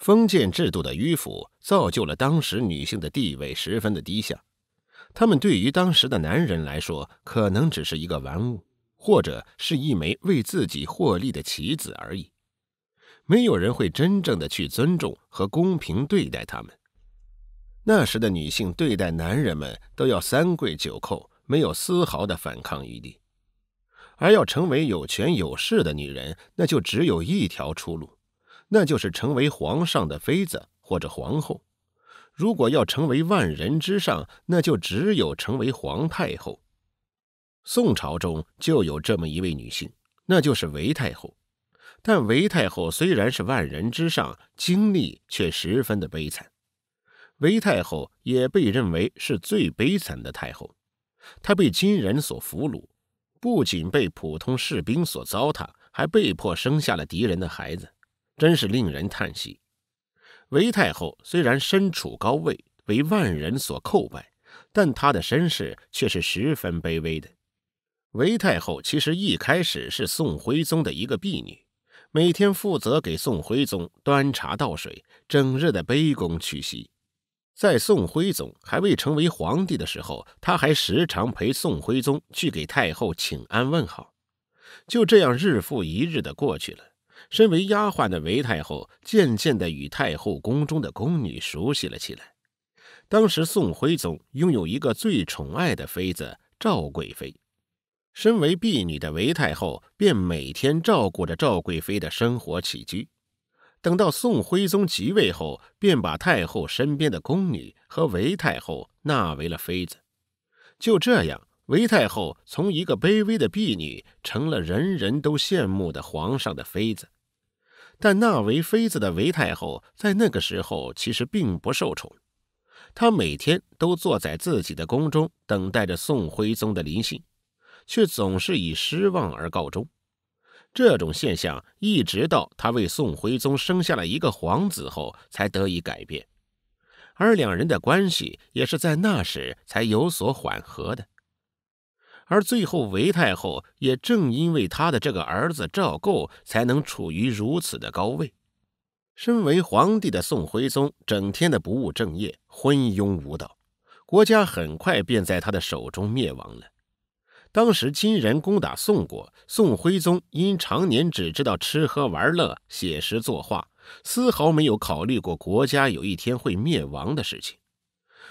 封建制度的迂腐造就了当时女性的地位十分的低下，她们对于当时的男人来说，可能只是一个玩物，或者是一枚为自己获利的棋子而已。没有人会真正的去尊重和公平对待她们。那时的女性对待男人们都要三跪九叩，没有丝毫的反抗余地。而要成为有权有势的女人，那就只有一条出路。那就是成为皇上的妃子或者皇后。如果要成为万人之上，那就只有成为皇太后。宋朝中就有这么一位女性，那就是韦太后。但韦太后虽然是万人之上，经历却十分的悲惨。韦太后也被认为是最悲惨的太后，她被金人所俘虏，不仅被普通士兵所糟蹋，还被迫生下了敌人的孩子。真是令人叹息。韦太后虽然身处高位，为万人所叩拜，但她的身世却是十分卑微的。韦太后其实一开始是宋徽宗的一个婢女，每天负责给宋徽宗端茶倒水，整日的卑躬屈膝。在宋徽宗还未成为皇帝的时候，她还时常陪宋徽宗去给太后请安问好。就这样日复一日的过去了。身为丫鬟的韦太后渐渐地与太后宫中的宫女熟悉了起来。当时宋徽宗拥有一个最宠爱的妃子赵贵妃，身为婢女的韦太后便每天照顾着赵贵妃的生活起居。等到宋徽宗即位后，便把太后身边的宫女和韦太后纳为了妃子。就这样，韦太后从一个卑微的婢女成了人人都羡慕的皇上的妃子。但纳为妃子的韦太后在那个时候其实并不受宠，她每天都坐在自己的宫中等待着宋徽宗的临幸，却总是以失望而告终。这种现象一直到她为宋徽宗生下了一个皇子后才得以改变，而两人的关系也是在那时才有所缓和的。而最后，韦太后也正因为她的这个儿子赵构，才能处于如此的高位。身为皇帝的宋徽宗整天的不务正业，昏庸无道，国家很快便在他的手中灭亡了。当时金人攻打宋国，宋徽宗因常年只知道吃喝玩乐、写诗作画，丝毫没有考虑过国家有一天会灭亡的事情。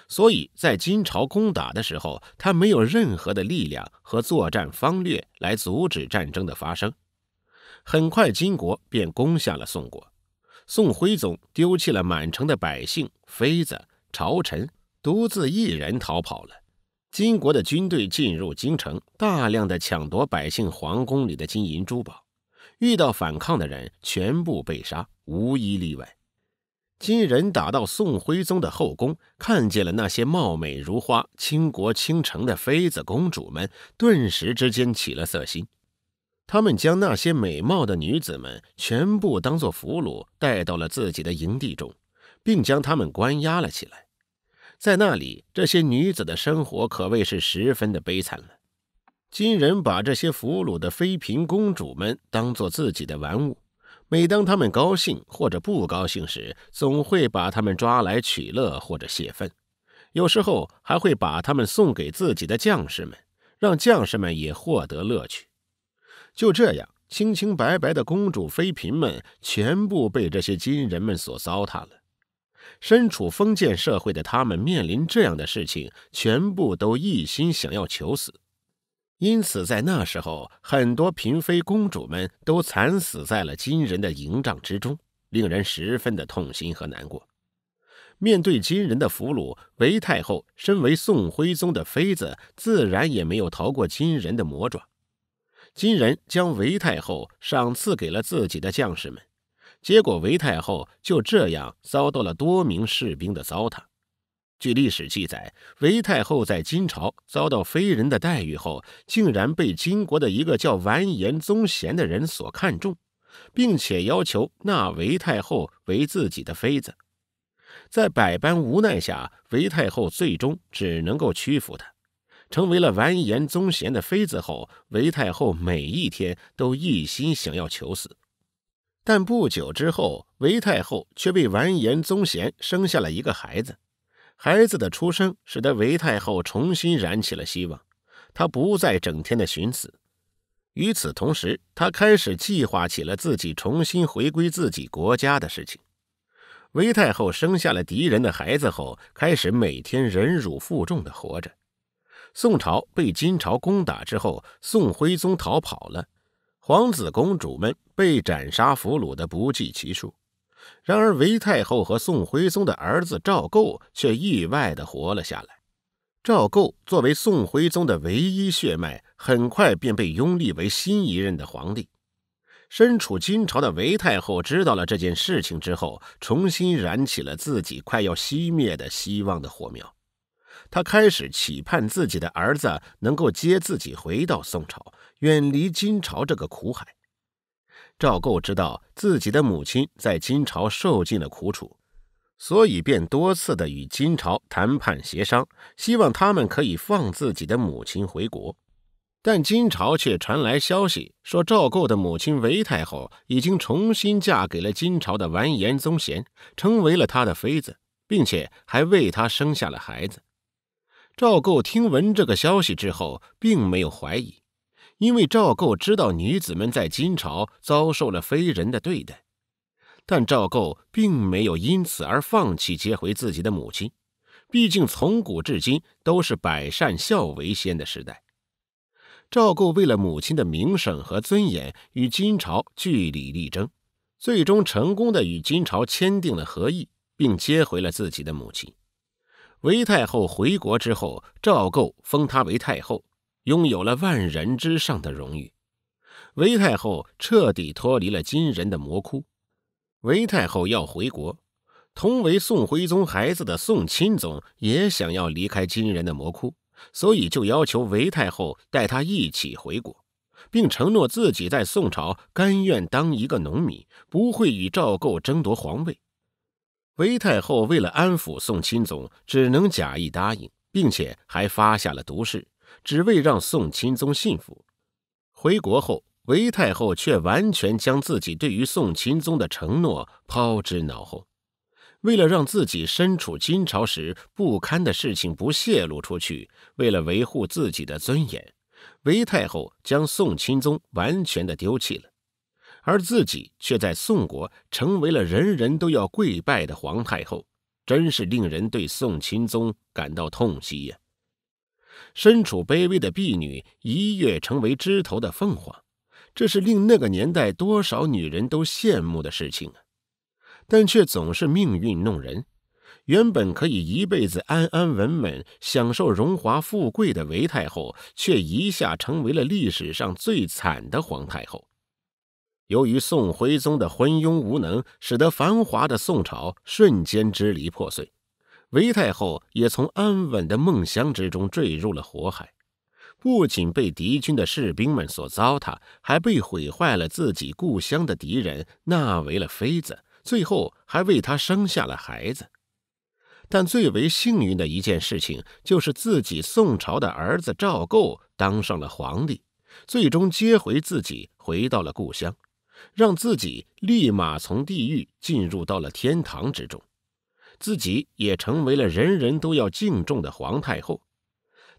所以在金朝攻打的时候，他没有任何的力量和作战方略来阻止战争的发生。很快，金国便攻下了宋国。宋徽宗丢弃了满城的百姓、妃子、朝臣，独自一人逃跑了。金国的军队进入京城，大量的抢夺百姓皇宫里的金银珠宝，遇到反抗的人全部被杀，无一例外。金人打到宋徽宗的后宫，看见了那些貌美如花、倾国倾城的妃子公主们，顿时之间起了色心。他们将那些美貌的女子们全部当作俘虏，带到了自己的营地中，并将她们关押了起来。在那里，这些女子的生活可谓是十分的悲惨了。金人把这些俘虏的妃嫔公主们当作自己的玩物。每当他们高兴或者不高兴时，总会把他们抓来取乐或者泄愤，有时候还会把他们送给自己的将士们，让将士们也获得乐趣。就这样，清清白白的公主、妃嫔们全部被这些金人们所糟蹋了。身处封建社会的他们，面临这样的事情，全部都一心想要求死。因此，在那时候，很多嫔妃、公主们都惨死在了金人的营帐之中，令人十分的痛心和难过。面对金人的俘虏，韦太后身为宋徽宗的妃子，自然也没有逃过金人的魔爪。金人将韦太后赏赐给了自己的将士们，结果韦太后就这样遭到了多名士兵的糟蹋。据历史记载，韦太后在金朝遭到非人的待遇后，竟然被金国的一个叫完颜宗贤的人所看中，并且要求纳韦太后为自己的妃子。在百般无奈下，韦太后最终只能够屈服他，成为了完颜宗贤的妃子后，韦太后每一天都一心想要求死。但不久之后，韦太后却被完颜宗贤生下了一个孩子。孩子的出生使得韦太后重新燃起了希望，她不再整天的寻死。与此同时，她开始计划起了自己重新回归自己国家的事情。韦太后生下了敌人的孩子后，开始每天忍辱负重的活着。宋朝被金朝攻打之后，宋徽宗逃跑了，皇子公主们被斩杀俘虏的不计其数。然而，韦太后和宋徽宗的儿子赵构却意外的活了下来。赵构作为宋徽宗的唯一血脉，很快便被拥立为新一任的皇帝。身处金朝的韦太后知道了这件事情之后，重新燃起了自己快要熄灭的希望的火苗。他开始期盼自己的儿子能够接自己回到宋朝，远离金朝这个苦海。赵构知道自己的母亲在金朝受尽了苦楚，所以便多次的与金朝谈判协商，希望他们可以放自己的母亲回国。但金朝却传来消息说，赵构的母亲韦太后已经重新嫁给了金朝的完颜宗贤，成为了他的妃子，并且还为他生下了孩子。赵构听闻这个消息之后，并没有怀疑。因为赵构知道女子们在金朝遭受了非人的对待，但赵构并没有因此而放弃接回自己的母亲。毕竟从古至今都是百善孝为先的时代。赵构为了母亲的名声和尊严，与金朝据理力争，最终成功的与金朝签订了和议，并接回了自己的母亲。韦太后回国之后，赵构封她为太后。拥有了万人之上的荣誉，韦太后彻底脱离了金人的魔窟。韦太后要回国，同为宋徽宗孩子的宋钦宗也想要离开金人的魔窟，所以就要求韦太后带他一起回国，并承诺自己在宋朝甘愿当一个农民，不会与赵构争夺皇位。韦太后为了安抚宋钦宗，只能假意答应，并且还发下了毒誓。只为让宋钦宗信服，回国后，韦太后却完全将自己对于宋钦宗的承诺抛之脑后。为了让自己身处金朝时不堪的事情不泄露出去，为了维护自己的尊严，韦太后将宋钦宗完全的丢弃了，而自己却在宋国成为了人人都要跪拜的皇太后，真是令人对宋钦宗感到痛惜呀。身处卑微的婢女一跃成为枝头的凤凰，这是令那个年代多少女人都羡慕的事情啊！但却总是命运弄人，原本可以一辈子安安稳稳享受荣华富贵的韦太后，却一下成为了历史上最惨的皇太后。由于宋徽宗的昏庸无能，使得繁华的宋朝瞬间支离破碎。韦太后也从安稳的梦乡之中坠入了火海，不仅被敌军的士兵们所糟蹋，还被毁坏了自己故乡的敌人纳为了妃子，最后还为他生下了孩子。但最为幸运的一件事情，就是自己宋朝的儿子赵构当上了皇帝，最终接回自己回到了故乡，让自己立马从地狱进入到了天堂之中。自己也成为了人人都要敬重的皇太后，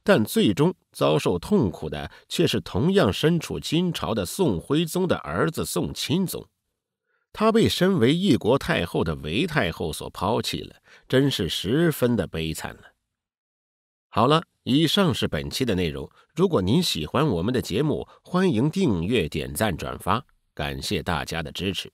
但最终遭受痛苦的却是同样身处金朝的宋徽宗的儿子宋钦宗。他被身为一国太后的韦太后所抛弃了，真是十分的悲惨了。好了，以上是本期的内容。如果您喜欢我们的节目，欢迎订阅、点赞、转发，感谢大家的支持。